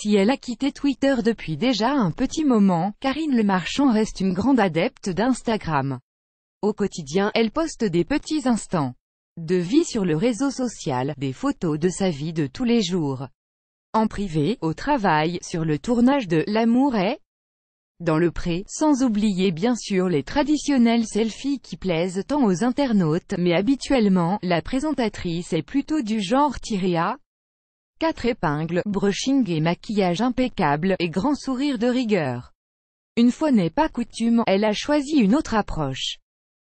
Si elle a quitté Twitter depuis déjà un petit moment, Karine Le Marchand reste une grande adepte d'Instagram. Au quotidien, elle poste des petits instants de vie sur le réseau social, des photos de sa vie de tous les jours. En privé, au travail, sur le tournage de « L'amour est » dans le pré, sans oublier bien sûr les traditionnels selfies qui plaisent tant aux internautes, mais habituellement, la présentatrice est plutôt du genre tirée. Quatre épingles, brushing et maquillage impeccable, et grand sourire de rigueur. Une fois n'est pas coutume, elle a choisi une autre approche.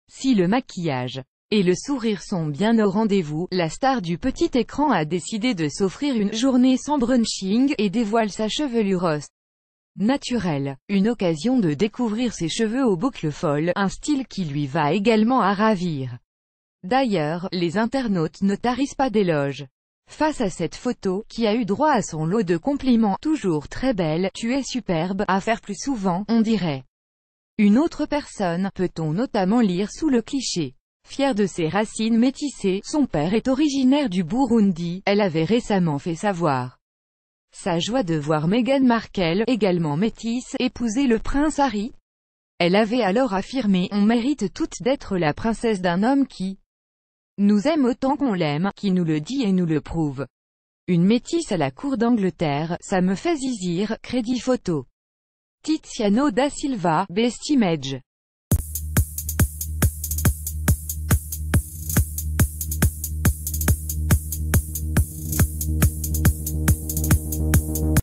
Si le maquillage et le sourire sont bien au rendez-vous, la star du petit écran a décidé de s'offrir une journée sans brunching, et dévoile sa chevelure rose. Naturelle, une occasion de découvrir ses cheveux aux boucles folles, un style qui lui va également à ravir. D'ailleurs, les internautes ne tarissent pas d'éloges. Face à cette photo, qui a eu droit à son lot de compliments, toujours très belle, tu es superbe, à faire plus souvent, on dirait. Une autre personne, peut-on notamment lire sous le cliché. Fière de ses racines métissées, son père est originaire du Burundi, elle avait récemment fait savoir sa joie de voir Meghan Markle, également métisse, épouser le prince Harry. Elle avait alors affirmé « On mérite toutes d'être la princesse d'un homme qui nous aime autant qu'on l'aime, qui nous le dit et nous le prouve. Une métisse à la cour d'Angleterre, ça me fait zizir, crédit photo. Tiziano da Silva, Best Image